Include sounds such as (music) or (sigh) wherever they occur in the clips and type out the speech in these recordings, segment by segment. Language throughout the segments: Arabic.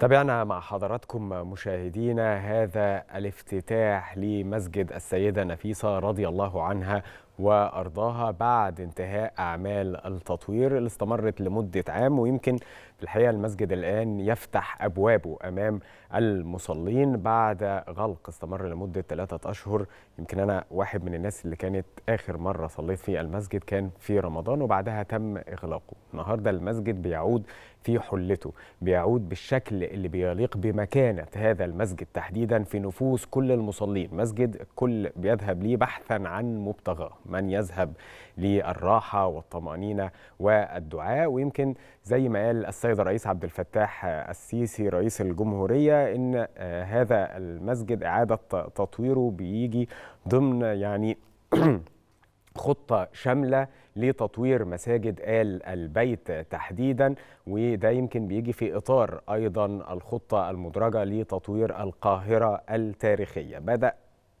تابعنا مع حضراتكم مشاهدينا هذا الافتتاح لمسجد السيدة نفيسة رضي الله عنها وأرضاها بعد انتهاء أعمال التطوير اللي استمرت لمدة عام ويمكن في الحقيقة المسجد الآن يفتح أبوابه أمام المصلين بعد غلق استمر لمدة ثلاثة أشهر يمكن أنا واحد من الناس اللي كانت آخر مرة صليت في المسجد كان في رمضان وبعدها تم إغلاقه النهاردة المسجد بيعود في حلته بيعود بالشكل اللي بيليق بمكانة هذا المسجد تحديدا في نفوس كل المصلين مسجد كل بيذهب ليه بحثا عن مبتغاه من يذهب للراحة والطمأنينة والدعاء ويمكن زي ما قال السيد الرئيس عبد الفتاح السيسي رئيس الجمهورية إن آه، هذا المسجد إعادة تطويره بيجي ضمن يعني (clears throat) خطة شاملة لتطوير مساجد آل البيت تحديدا وده يمكن بيجي في إطار أيضا الخطة المدرجة لتطوير القاهرة التاريخية بدأ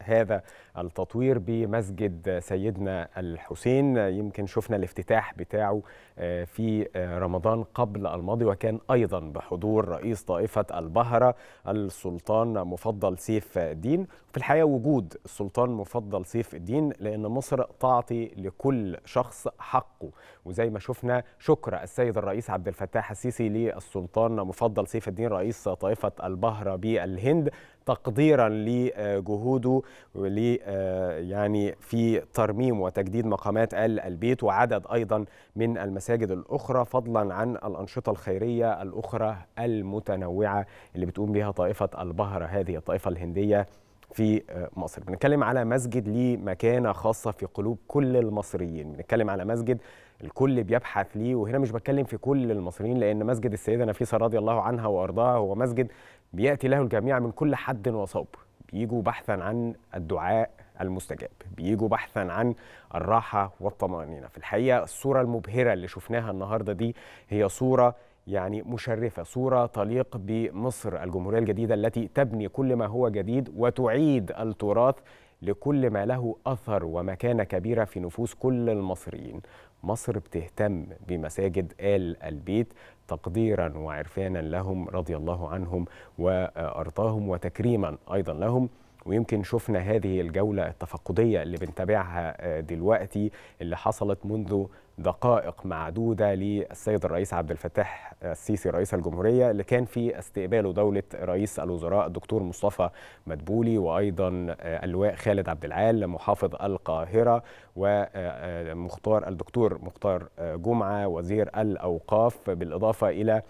هذا التطوير بمسجد سيدنا الحسين يمكن شفنا الافتتاح بتاعه آه، في آه، رمضان قبل الماضي وكان أيضا بحضور رئيس طائفة البهرة السلطان مفضل سيف الدين في الحقيقة وجود السلطان مفضل سيف الدين لأن مصر تعطي لكل شخص حقه وزي ما شفنا شكر السيد الرئيس عبد الفتاح السيسي للسلطان مفضل سيف الدين رئيس طائفة البهرة بالهند تقديرا لجهوده آه، يعني في ترميم وتجديد مقامات آل البيت وعدد أيضا من المساجد الأخرى فضلا عن الأنشطة الخيرية الأخرى المتنوعة اللي بتقوم بها طائفة البهرة هذه الطائفة الهندية في آه، مصر بنتكلم على مسجد ليه مكانة خاصة في قلوب كل المصريين بنتكلم على مسجد الكل بيبحث ليه وهنا مش بتكلم في كل المصريين لأن مسجد السيدة نفيسة رضي الله عنها وأرضاها هو مسجد بيأتي له الجميع من كل حد وصوب بيجوا بحثا عن الدعاء المستجاب بيجوا بحثا عن الراحة والطمأنينة في الحقيقة الصورة المبهرة اللي شفناها النهاردة دي هي صورة يعني مشرفة صورة تليق بمصر الجمهورية الجديدة التي تبني كل ما هو جديد وتعيد التراث لكل ما له أثر ومكانة كبيرة في نفوس كل المصريين مصر بتهتم بمساجد آل البيت تقديرا وعرفانا لهم رضي الله عنهم وأرضاهم وتكريما أيضا لهم ويمكن شفنا هذه الجولة التفقدية اللي بنتابعها آه، دلوقتي اللي حصلت منذ دقائق معدودة للسيد الرئيس عبد الفتاح آه، السيسي رئيس الجمهورية اللي كان في استقباله دولة رئيس الوزراء الدكتور مصطفى مدبولي وأيضا آه، اللواء خالد عبد العال محافظ القاهرة ومختار الدكتور مختار جمعة وزير الأوقاف بالإضافة إلى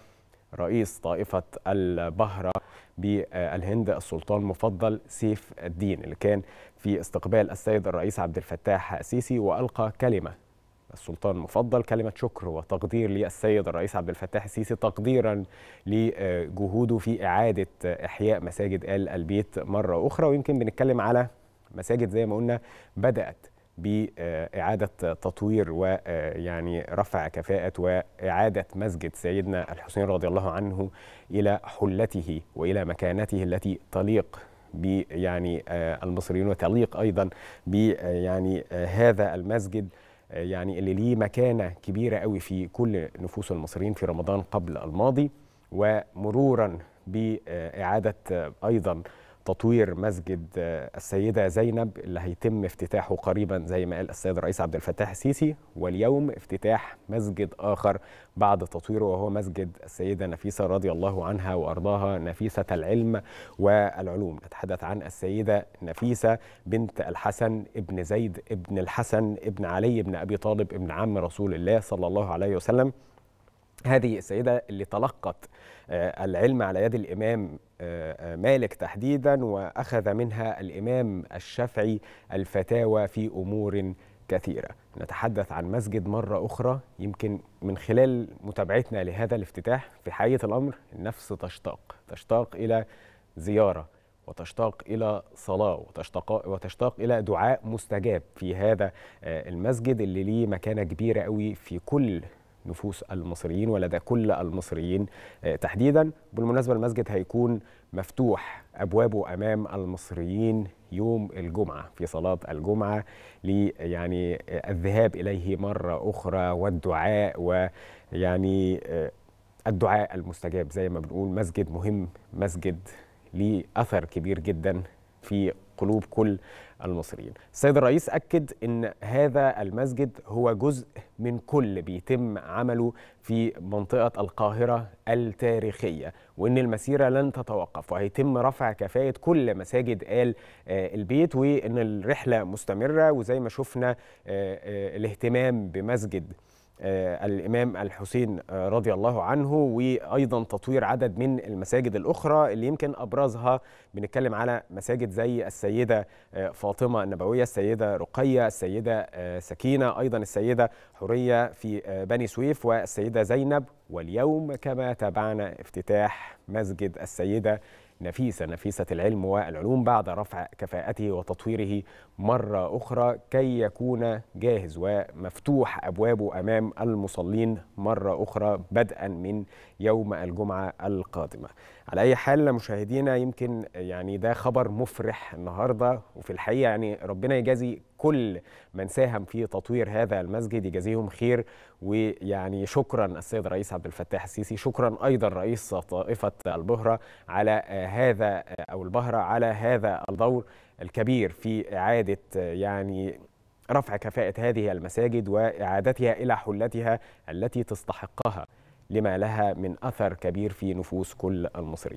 رئيس طائفة البهرة بالهند السلطان مفضل سيف الدين اللي كان في استقبال السيد الرئيس عبد الفتاح السيسي وألقى كلمة السلطان مفضل كلمة شكر وتقدير للسيد الرئيس عبد الفتاح السيسي تقديرا لجهوده في إعادة إحياء مساجد آل البيت مرة أخرى ويمكن بنتكلم على مساجد زي ما قلنا بدأت بإعادة تطوير ويعني آه، رفع كفاءة وإعادة مسجد سيدنا الحسين رضي الله عنه إلى حلته وإلى مكانته التي تليق ب يعني آه، المصريين وتليق أيضا ب آه، يعني هذا المسجد يعني اللي ليه مكانة كبيرة قوي في كل نفوس المصريين في رمضان قبل الماضي ومرورا بإعادة أيضا تطوير مسجد آه، السيدة زينب اللي هيتم افتتاحه قريبا زي ما قال السيد الرئيس عبد الفتاح السيسي واليوم افتتاح مسجد آخر بعد تطويره وهو مسجد السيدة نفيسة رضي الله عنها وأرضاها نفيسة العلم والعلوم نتحدث عن السيدة نفيسة بنت الحسن ابن زيد ابن الحسن ابن علي ابن أبي طالب ابن عم رسول الله صلى الله عليه وسلم هذه السيدة اللي تلقت آه، العلم على يد الإمام آه، آه، مالك تحديدا وأخذ منها الإمام الشافعي الفتاوى في أمور كثيرة نتحدث عن مسجد مرة أخرى يمكن من خلال متابعتنا لهذا الافتتاح في حقيقة الأمر النفس تشتاق تشتاق إلى زيارة وتشتاق إلى صلاة وتشتاق, وتشتاق إلى دعاء مستجاب في هذا المسجد اللي ليه مكانة كبيرة قوي في كل نفوس المصريين ولدى كل المصريين آه، تحديدا بالمناسبة المسجد هيكون مفتوح أبوابه أمام المصريين يوم الجمعة في صلاة الجمعة لي يعني آه، الذهاب إليه مرة أخرى والدعاء ويعني آه، الدعاء المستجاب زي ما بنقول مسجد مهم مسجد ليه أثر كبير جدا في قلوب كل المصريين السيد الرئيس أكد أن هذا المسجد هو جزء من كل بيتم عمله في منطقة القاهرة التاريخية وأن المسيرة لن تتوقف وهيتم رفع كفاءة كل مساجد آل آه، البيت وأن الرحلة مستمرة وزي ما شفنا آه، آه، الاهتمام بمسجد آه، الإمام الحسين آه، رضي الله عنه وأيضا تطوير عدد من المساجد الأخرى اللي يمكن أبرزها بنتكلم على مساجد زي السيدة آه، فاطمة النبوية السيدة رقية السيدة سكينة أيضا السيدة حوريه في بني سويف والسيدة زينب واليوم كما تابعنا افتتاح مسجد السيدة نفيسة نفيسة العلم والعلوم بعد رفع كفاءته وتطويره مرة أخرى كي يكون جاهز ومفتوح أبوابه أمام المصلين مرة أخرى بدءا من يوم الجمعة القادمة على أي حال مشاهدينا يمكن يعني ده خبر مفرح النهاردة وفي الحقيقة يعني ربنا يجازي كل من ساهم في تطوير هذا المسجد يجازيهم خير ويعني شكرا السيد الرئيس عبد الفتاح السيسي شكرا ايضا رئيس طائفه البهره على هذا او البهره على هذا الدور الكبير في اعاده يعني رفع كفاءه هذه المساجد واعادتها الى حلتها التي تستحقها لما لها من اثر كبير في نفوس كل المصريين